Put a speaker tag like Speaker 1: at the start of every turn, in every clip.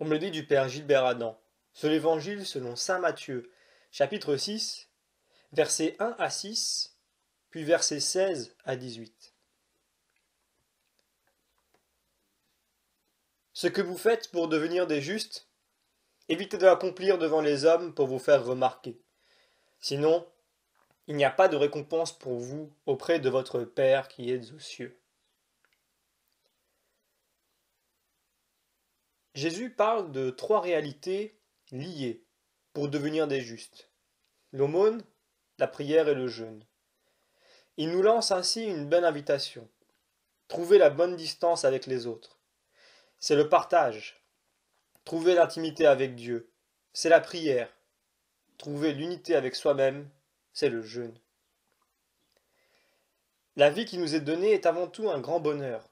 Speaker 1: On me le dit du Père Gilbert Adam. Sur l'Évangile selon saint Matthieu, chapitre 6, versets 1 à 6, puis versets 16 à 18. Ce que vous faites pour devenir des justes, évitez de l'accomplir devant les hommes pour vous faire remarquer. Sinon, il n'y a pas de récompense pour vous auprès de votre Père qui est aux cieux. Jésus parle de trois réalités liées pour devenir des justes. L'aumône, la prière et le jeûne. Il nous lance ainsi une belle invitation. Trouver la bonne distance avec les autres. C'est le partage. Trouver l'intimité avec Dieu. C'est la prière. Trouver l'unité avec soi-même. C'est le jeûne. La vie qui nous est donnée est avant tout un grand bonheur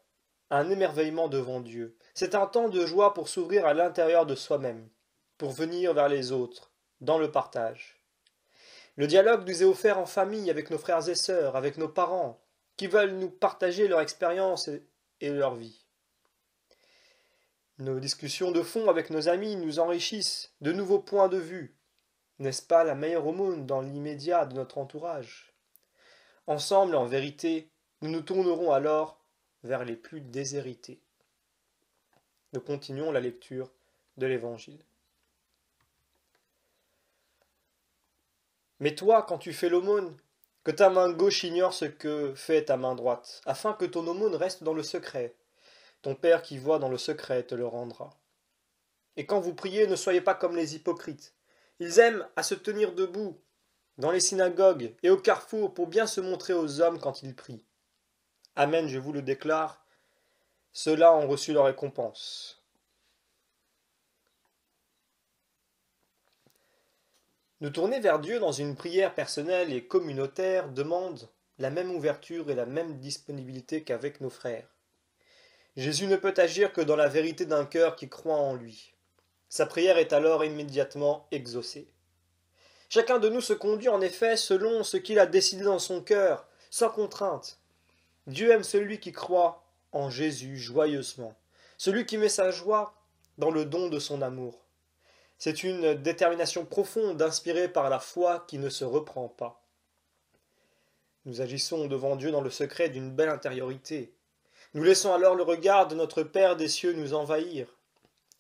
Speaker 1: un émerveillement devant Dieu. C'est un temps de joie pour s'ouvrir à l'intérieur de soi-même, pour venir vers les autres, dans le partage. Le dialogue nous est offert en famille, avec nos frères et sœurs, avec nos parents, qui veulent nous partager leur expérience et leur vie. Nos discussions de fond avec nos amis nous enrichissent de nouveaux points de vue. N'est-ce pas la meilleure aumône dans l'immédiat de notre entourage Ensemble, en vérité, nous nous tournerons alors vers les plus déshérités. Nous continuons la lecture de l'Évangile. Mais toi, quand tu fais l'aumône, que ta main gauche ignore ce que fait ta main droite, afin que ton aumône reste dans le secret. Ton Père qui voit dans le secret te le rendra. Et quand vous priez, ne soyez pas comme les hypocrites. Ils aiment à se tenir debout dans les synagogues et au carrefour pour bien se montrer aux hommes quand ils prient. Amen, je vous le déclare, ceux-là ont reçu leur récompense. Nous tourner vers Dieu dans une prière personnelle et communautaire demande la même ouverture et la même disponibilité qu'avec nos frères. Jésus ne peut agir que dans la vérité d'un cœur qui croit en lui. Sa prière est alors immédiatement exaucée. Chacun de nous se conduit en effet selon ce qu'il a décidé dans son cœur, sans contrainte. Dieu aime celui qui croit en Jésus joyeusement, celui qui met sa joie dans le don de son amour. C'est une détermination profonde inspirée par la foi qui ne se reprend pas. Nous agissons devant Dieu dans le secret d'une belle intériorité. Nous laissons alors le regard de notre Père des cieux nous envahir.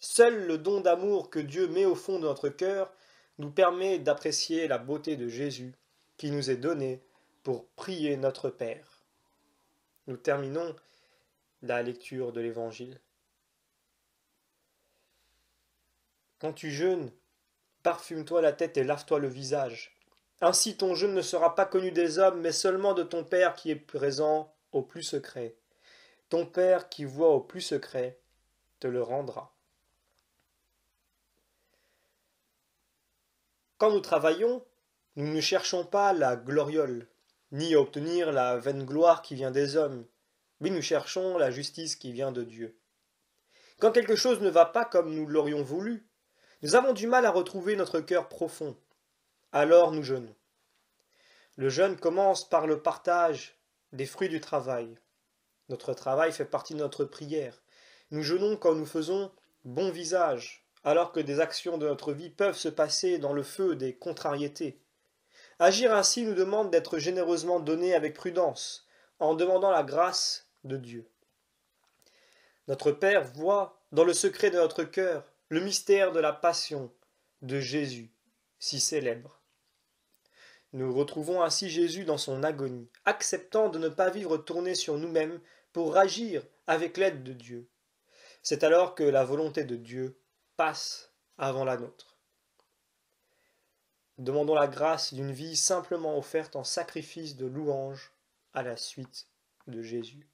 Speaker 1: Seul le don d'amour que Dieu met au fond de notre cœur nous permet d'apprécier la beauté de Jésus qui nous est donnée pour prier notre Père. Nous terminons la lecture de l'Évangile. Quand tu jeûnes, parfume-toi la tête et lave-toi le visage. Ainsi ton jeûne ne sera pas connu des hommes, mais seulement de ton Père qui est présent au plus secret. Ton Père qui voit au plus secret te le rendra. Quand nous travaillons, nous ne cherchons pas la gloriole, ni à obtenir la vaine gloire qui vient des hommes, mais nous cherchons la justice qui vient de Dieu. Quand quelque chose ne va pas comme nous l'aurions voulu, nous avons du mal à retrouver notre cœur profond. Alors nous jeûnons. Le jeûne commence par le partage des fruits du travail. Notre travail fait partie de notre prière. Nous jeûnons quand nous faisons bon visage, alors que des actions de notre vie peuvent se passer dans le feu des contrariétés. Agir ainsi nous demande d'être généreusement donné avec prudence, en demandant la grâce de Dieu. Notre Père voit, dans le secret de notre cœur, le mystère de la passion de Jésus, si célèbre. Nous retrouvons ainsi Jésus dans son agonie, acceptant de ne pas vivre tourné sur nous-mêmes pour agir avec l'aide de Dieu. C'est alors que la volonté de Dieu passe avant la nôtre. Demandons la grâce d'une vie simplement offerte en sacrifice de louange à la suite de Jésus.